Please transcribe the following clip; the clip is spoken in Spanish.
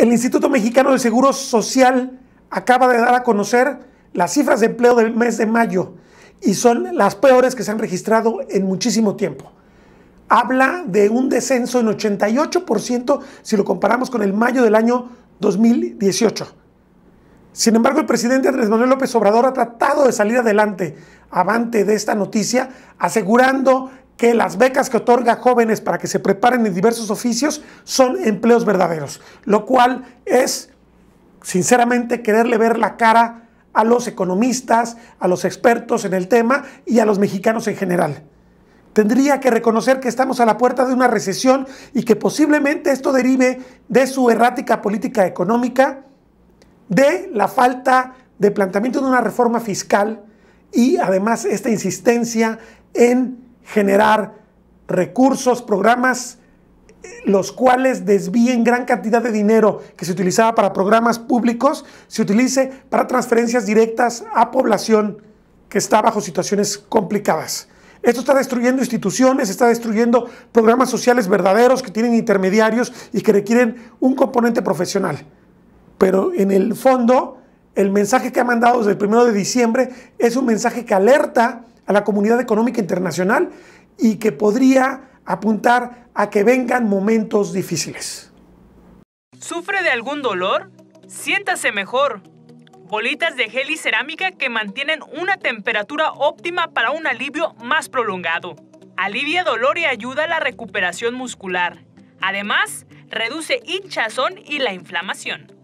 El Instituto Mexicano del Seguro Social acaba de dar a conocer las cifras de empleo del mes de mayo y son las peores que se han registrado en muchísimo tiempo. Habla de un descenso en 88% si lo comparamos con el mayo del año 2018. Sin embargo, el presidente Andrés Manuel López Obrador ha tratado de salir adelante, avante de esta noticia, asegurando que las becas que otorga jóvenes para que se preparen en diversos oficios son empleos verdaderos, lo cual es, sinceramente, quererle ver la cara a los economistas, a los expertos en el tema y a los mexicanos en general. Tendría que reconocer que estamos a la puerta de una recesión y que posiblemente esto derive de su errática política económica, de la falta de planteamiento de una reforma fiscal y además esta insistencia en generar recursos, programas, los cuales desvíen gran cantidad de dinero que se utilizaba para programas públicos, se utilice para transferencias directas a población que está bajo situaciones complicadas. Esto está destruyendo instituciones, está destruyendo programas sociales verdaderos que tienen intermediarios y que requieren un componente profesional. Pero en el fondo, el mensaje que ha mandado desde el 1 de diciembre es un mensaje que alerta a la comunidad económica internacional y que podría apuntar a que vengan momentos difíciles. ¿Sufre de algún dolor? Siéntase mejor. Bolitas de gel y cerámica que mantienen una temperatura óptima para un alivio más prolongado. Alivia dolor y ayuda a la recuperación muscular. Además, reduce hinchazón y la inflamación.